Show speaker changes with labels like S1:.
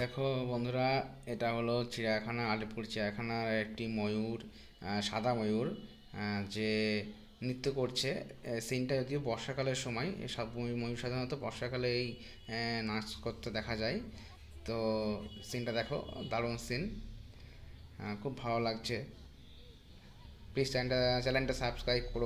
S1: দেখো বন্ধুরা এটা হলো চিড়িয়াখানা আলিপুর চিড়িয়াখানার একটি ময়ূর সাদা ময়ূর যে নৃত্য করছে সিনটা যদিও বর্ষাকালের সময় সব ময়ূর সাধারণত বর্ষাকালে এই নাচ করতে দেখা যায় তো সিনটা দেখো দারুণ সিন খুব ভালো লাগছে প্লিজ চ্যানেলটা চ্যানেলটা সাবস্ক্রাইব করো